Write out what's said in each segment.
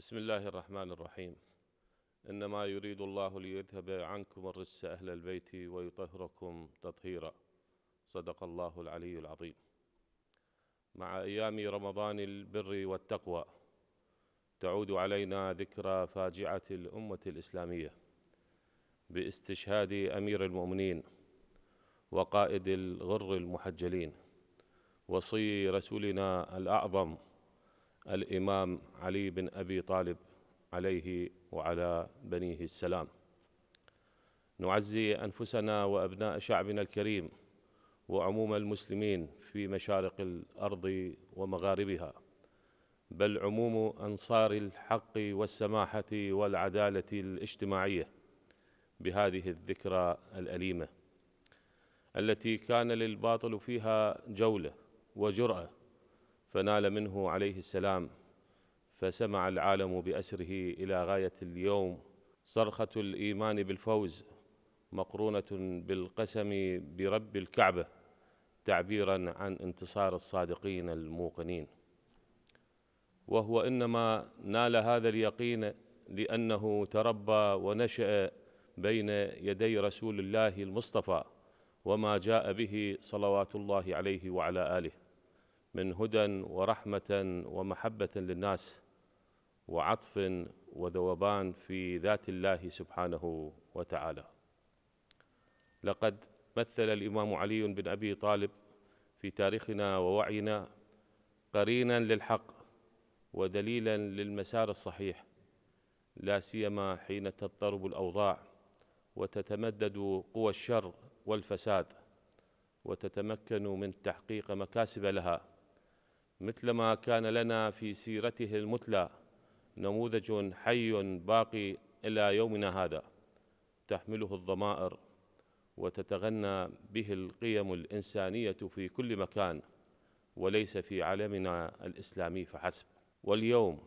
بسم الله الرحمن الرحيم إنما يريد الله ليذهب عنكم الرجس أهل البيت ويطهركم تطهيرا صدق الله العلي العظيم مع أيام رمضان البر والتقوى تعود علينا ذكرى فاجعة الأمة الإسلامية باستشهاد أمير المؤمنين وقائد الغر المحجلين وصي رسولنا الأعظم الامام علي بن ابي طالب عليه وعلى بنيه السلام نعزي انفسنا وابناء شعبنا الكريم وعموم المسلمين في مشارق الارض ومغاربها بل عموم انصار الحق والسماحه والعداله الاجتماعيه بهذه الذكرى الاليمه التي كان للباطل فيها جوله وجراه فنال منه عليه السلام فسمع العالم بأسره إلى غاية اليوم صرخة الإيمان بالفوز مقرونة بالقسم برب الكعبة تعبيرا عن انتصار الصادقين الموقنين وهو إنما نال هذا اليقين لأنه تربى ونشأ بين يدي رسول الله المصطفى وما جاء به صلوات الله عليه وعلى آله من هدى ورحمه ومحبه للناس وعطف وذوبان في ذات الله سبحانه وتعالى لقد مثل الامام علي بن ابي طالب في تاريخنا ووعينا قرينا للحق ودليلا للمسار الصحيح لا سيما حين تضطرب الاوضاع وتتمدد قوى الشر والفساد وتتمكن من تحقيق مكاسب لها مثلما كان لنا في سيرته المتلى نموذج حي باقي الى يومنا هذا تحمله الضمائر وتتغنى به القيم الانسانيه في كل مكان وليس في عالمنا الاسلامي فحسب واليوم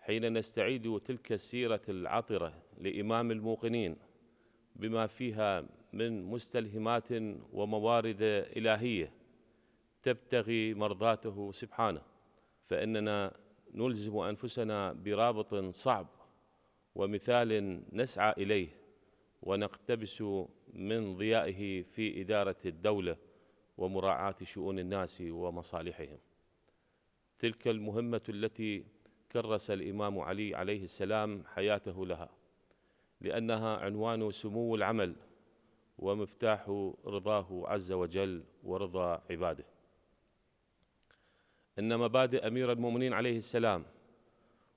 حين نستعيد تلك السيره العطره لامام الموقنين بما فيها من مستلهمات وموارد الهيه تبتغي مرضاته سبحانه فإننا نلزم أنفسنا برابط صعب ومثال نسعى إليه ونقتبس من ضيائه في إدارة الدولة ومراعاة شؤون الناس ومصالحهم تلك المهمة التي كرس الإمام علي عليه السلام حياته لها لأنها عنوان سمو العمل ومفتاح رضاه عز وجل ورضا عباده ان مبادئ امير المؤمنين عليه السلام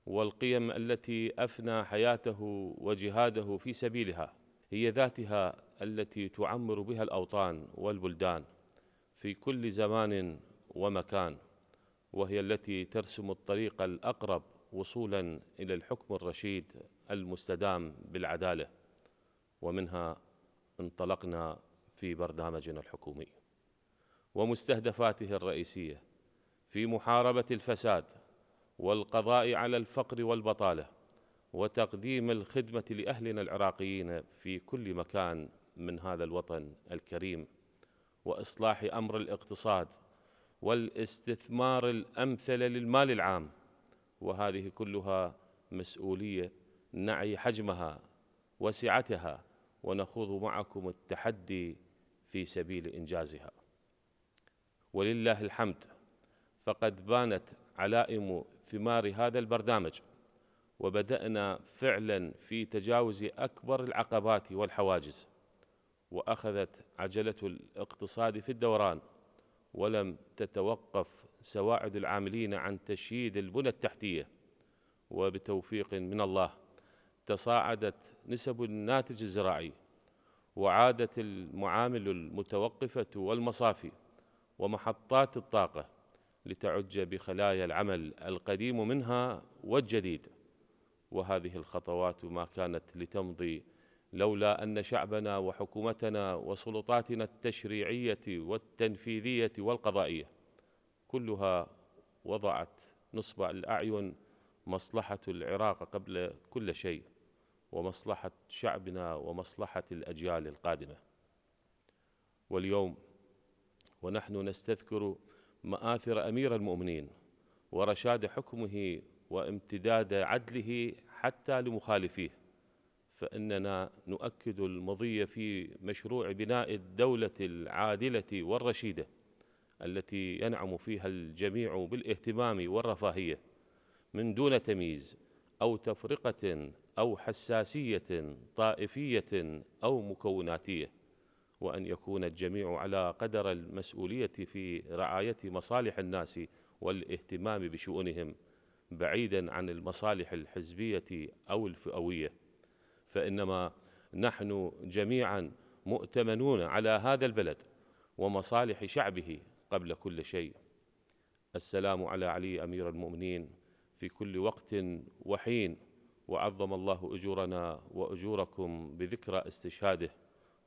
والقيم التي افنى حياته وجهاده في سبيلها هي ذاتها التي تعمر بها الاوطان والبلدان في كل زمان ومكان وهي التي ترسم الطريق الاقرب وصولا الى الحكم الرشيد المستدام بالعداله ومنها انطلقنا في برنامجنا الحكومي ومستهدفاته الرئيسيه في محاربه الفساد والقضاء على الفقر والبطاله وتقديم الخدمه لاهلنا العراقيين في كل مكان من هذا الوطن الكريم واصلاح امر الاقتصاد والاستثمار الامثل للمال العام وهذه كلها مسؤوليه نعي حجمها وسعتها ونخوض معكم التحدي في سبيل انجازها ولله الحمد فقد بانت علائم ثمار هذا البرنامج وبدانا فعلا في تجاوز اكبر العقبات والحواجز واخذت عجله الاقتصاد في الدوران ولم تتوقف سواعد العاملين عن تشييد البنى التحتيه وبتوفيق من الله تصاعدت نسب الناتج الزراعي وعادت المعامل المتوقفه والمصافي ومحطات الطاقه لتعج بخلايا العمل القديم منها والجديد وهذه الخطوات ما كانت لتمضي لولا ان شعبنا وحكومتنا وسلطاتنا التشريعيه والتنفيذيه والقضائيه كلها وضعت نصب الاعين مصلحه العراق قبل كل شيء ومصلحه شعبنا ومصلحه الاجيال القادمه واليوم ونحن نستذكر مآثر أمير المؤمنين ورشاد حكمه وامتداد عدله حتى لمخالفيه فإننا نؤكد المضي في مشروع بناء الدولة العادلة والرشيدة التي ينعم فيها الجميع بالاهتمام والرفاهية من دون تمييز أو تفرقة أو حساسية طائفية أو مكوناتية وأن يكون الجميع على قدر المسؤولية في رعاية مصالح الناس والاهتمام بشؤونهم بعيدا عن المصالح الحزبية أو الفئوية فإنما نحن جميعا مؤتمنون على هذا البلد ومصالح شعبه قبل كل شيء السلام على علي امير المؤمنين في كل وقت وحين وعظم الله اجورنا واجوركم بذكرى استشهاده